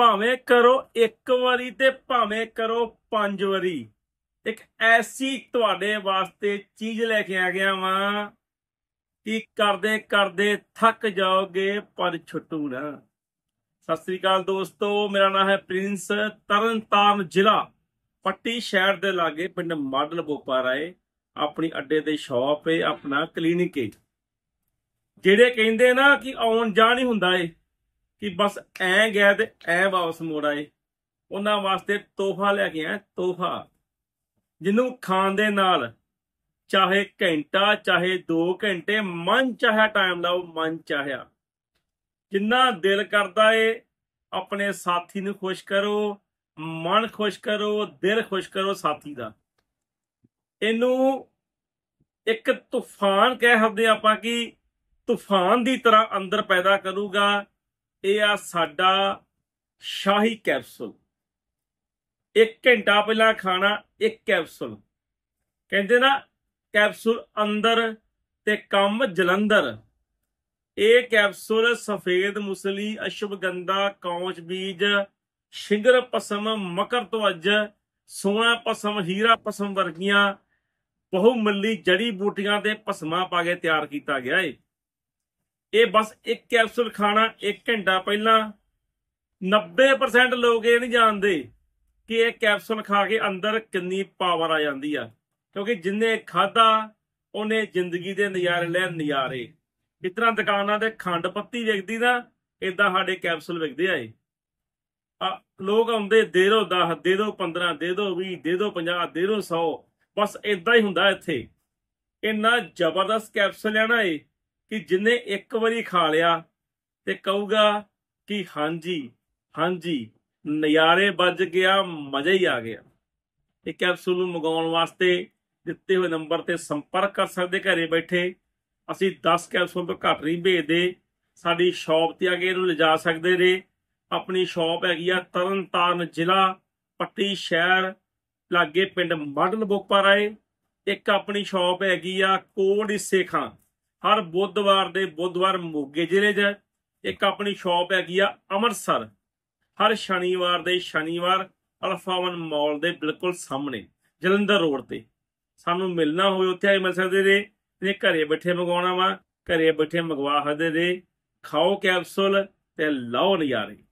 ਭਾਵੇਂ ਕਰੋ ਇੱਕ ਵਾਰੀ ਤੇ ਭਾਵੇਂ ਕਰੋ ਪੰਜ ਵਾਰੀ ਇੱਕ ਐਸੀ ਤੁਹਾਡੇ ਵਾਸਤੇ ਚੀਜ਼ ਲੈ ਕੇ ਆ ਗਿਆ ਵਾਂ ਕਿ ਕਰਦੇ ਕਰਦੇ ਥੱਕ ਜਾਓਗੇ ਪਰ ਛੁੱਟੂ ਨਾ ਸਤਿ ਸ੍ਰੀ ਅਕਾਲ ਦੋਸਤੋ ਮੇਰਾ ਨਾਮ ਹੈ ਪ੍ਰਿੰਸ ਤਰਨਤਾਰਨ ਜ਼ਿਲ੍ਹਾ ਪੱਟੀ ਸ਼ਹਿਰ ਦੇ ਲਾਗੇ ਪਿੰਡ ਮਾਡਲ ਬੋਪਾ ਰਾਏ ਆਪਣੀ ਅੱਡੇ ਤੇ ਸ਼ਾਪ ਹੈ ਆਪਣਾ ਕਲੀਨਿਕ ਹੈ ਜਿਹੜੇ ਕਹਿੰਦੇ ਨਾ ਕਿ ਆਉਣ ਜਾਣ ਹੀ ਹੁੰਦਾ ਏ ਕਿ ਬਸ ਐ ਗਿਆ ਤੇ ਐ ਵਾਪਸ ਮੋੜ ਆਏ ਉਹਨਾਂ ਵਾਸਤੇ ਤੋਹਫਾ ਲੈ ਕੇ ਆਇਆ ਤੋਹਫਾ ਜਿਹਨੂੰ ਖਾਣ ਦੇ ਨਾਲ ਚਾਹੇ ਘੰਟਾ ਚਾਹੇ 2 ਘੰਟੇ ਮਨ ਚਾਹਿਆ ਟਾਈਮ ਉਹ ਮਨ ਚਾਹਿਆ ਜਿੰਨਾ ਦਿਲ ਕਰਦਾ ਏ ਆਪਣੇ ਸਾਥੀ ਨੂੰ ਖੁਸ਼ ਕਰੋ ਮਨ ਖੁਸ਼ ਕਰੋ ਦਿਲ ਖੁਸ਼ ਕਰੋ ਸਾਥੀ ਦਾ ਇਹਨੂੰ ਇੱਕ ਤੂਫਾਨ ਕਹਿ ਹੱਦੇ ਆਪਾਂ ਕਿ ਤੂਫਾਨ ਦੀ ਤਰ੍ਹਾਂ ਅੰਦਰ ਪੈਦਾ ਕਰੂਗਾ ਇਹ ਆ ਸਾਡਾ ਸ਼ਾਹੀ ਕੈਪਸੂਲ 1 ਘੰਟਾ ਪਹਿਲਾਂ ਖਾਣਾ 1 ਕੈਪਸੂਲ ਕਹਿੰਦੇ ਨਾ ਕੈਪਸੂਲ ਅੰਦਰ ਤੇ ਕੰਮ ਜਲੰਧਰ ਇਹ ਕੈਪਸੂਲ ਸਫੇਦ ਮੁਸਲੀ ਅਸ਼ਵਗੰਧਾ ਕੌਂਚ ਬੀਜ ਸ਼ਿੰਗਰ ਪਸਮ ਮਕਰ ਤਵਜ ਸੋਨਾ ਪਸਮ ਹੀਰਾ ਪਸਮ ਵਰਗੀਆਂ ਬਹੁ ਮੱਲੀ ਜੜੀ ਬੂਟੀਆਂ ਦੇ ਪਸਮਾ ਪਾ ਕੇ ਤਿਆਰ ਕੀਤਾ ਗਿਆ ਏ ਇਹ ਬਸ ਇੱਕ ਕੈਪਸੂਲ ਖਾਣਾ 1 ਘੰਟਾ ਪਹਿਲਾਂ 90% ਲੋਕ ਇਹ ਨਹੀਂ ਜਾਣਦੇ ਕਿ ਇਹ ਕੈਪਸੂਲ ਖਾ ਕੇ ਅੰਦਰ ਕਿੰਨੀ ਪਾਵਰ ਆ ਜਾਂਦੀ ਆ ਕਿਉਂਕਿ ਜਿੰਨੇ ਖਾਦਾ ਉਹਨੇ ਜ਼ਿੰਦਗੀ ਦੇ ਨਜ਼ਾਰੇ ਲੈਣ ਨਜ਼ਾਰੇ ਇਸ ਦੁਕਾਨਾਂ ਦੇ ਖੰਡ ਪੱਤੀ ਵਿਕਦੀ ਨਾ ਇਦਾਂ ਸਾਡੇ ਕੈਪਸੂਲ ਵਿਕਦੇ ਆਏ ਆ ਲੋਕ ਆਉਂਦੇ ਦੇ ਦੋ 10 ਦੇ ਦੋ 15 ਦੇ ਦੋ 20 ਦੇ ਦੋ 50 ਦੇ ਦੋ 100 ਬਸ ਇਦਾਂ ਹੀ ਹੁੰਦਾ ਇੱਥੇ ਇੰਨਾ ਜ਼ਬਰਦਸਤ ਕੈਪਸੂਲ ਲੈਣਾ ਏ ਕਿ ਜਿੰਨੇ ਇੱਕ ਵਾਰੀ ਖਾ ਲਿਆ ਤੇ ਕਹੂਗਾ ਕਿ ਹਾਂਜੀ ਹਾਂਜੀ ਨਜ਼ਾਰੇ ਵੱਜ ਗਿਆ ਮਜ਼ਾ ਹੀ ਆ ਗਿਆ ਇਹ ਕੈਪਸੂਲ ਨੂੰ ਮਗਾਉਣ ਵਾਸਤੇ ਦਿੱਤੇ ਹੋਏ ਨੰਬਰ ਤੇ ਸੰਪਰਕ ਕਰ ਸਕਦੇ ਘਰੇ ਬੈਠੇ ਅਸੀਂ 10 ਕੈਪਸੂਲ ਤੋਂ ਘੱਟ ਨਹੀਂ ਭੇਜਦੇ ਸਾਡੀ ਸ਼ਾਪ ਤੇ ਆ ਕੇ ਇਹਨੂੰ ਲਿਜਾ ਸਕਦੇ ਨੇ ਆਪਣੀ ਸ਼ਾਪ ਹੈਗੀ ਆ ਤਰਨਤਾਰਨ ਜ਼ਿਲ੍ਹਾ ਪੱਟੀ ਸ਼ਹਿਰ ਲਾਗੇ ਪਿੰਡ ਮਾਡਲ ਬੋਪਾਰਾਏ ਇੱਕ ਆਪਣੀ ਸ਼ਾਪ ਹੈਗੀ ਆ ਕੋਡ ਸੇਖਾਂ ਹਰ ਬੁੱਧਵਾਰ ਦੇ ਬੁੱਧਵਾਰ ਮੋਗੇ ਜ਼ਿਲ੍ਹੇ 'ਚ ਇੱਕ ਆਪਣੀ ਸ਼ਾਪ ਹੈਗੀ ਆ ਅੰਮ੍ਰਿਤਸਰ ਹਰ ਸ਼ਨੀਵਾਰ ਦੇ ਸ਼ਨੀਵਾਰ ਅਲਫਾਵਨ ਮਾਲ ਦੇ ਬਿਲਕੁਲ ਸਾਹਮਣੇ ਜਲੰਧਰ ਰੋਡ ਤੇ ਸਾਨੂੰ ਮਿਲਣਾ ਹੋਵੇ ਉੱਥੇ ਆਏ ਮਿਲ ਸਕਦੇ ਨੇ ਨੇ ਘਰੇ ਬੈਠੇ ਮੰਗਵਾਉਣਾ ਵਾ ਘਰੇ ਬੈਠੇ ਮੰਗਵਾ ਸਕਦੇ ਨੇ ਖਾਓ ਕੈਪਸੂਲ ਤੇ ਲਓ ਨਜ਼ਾਰੇ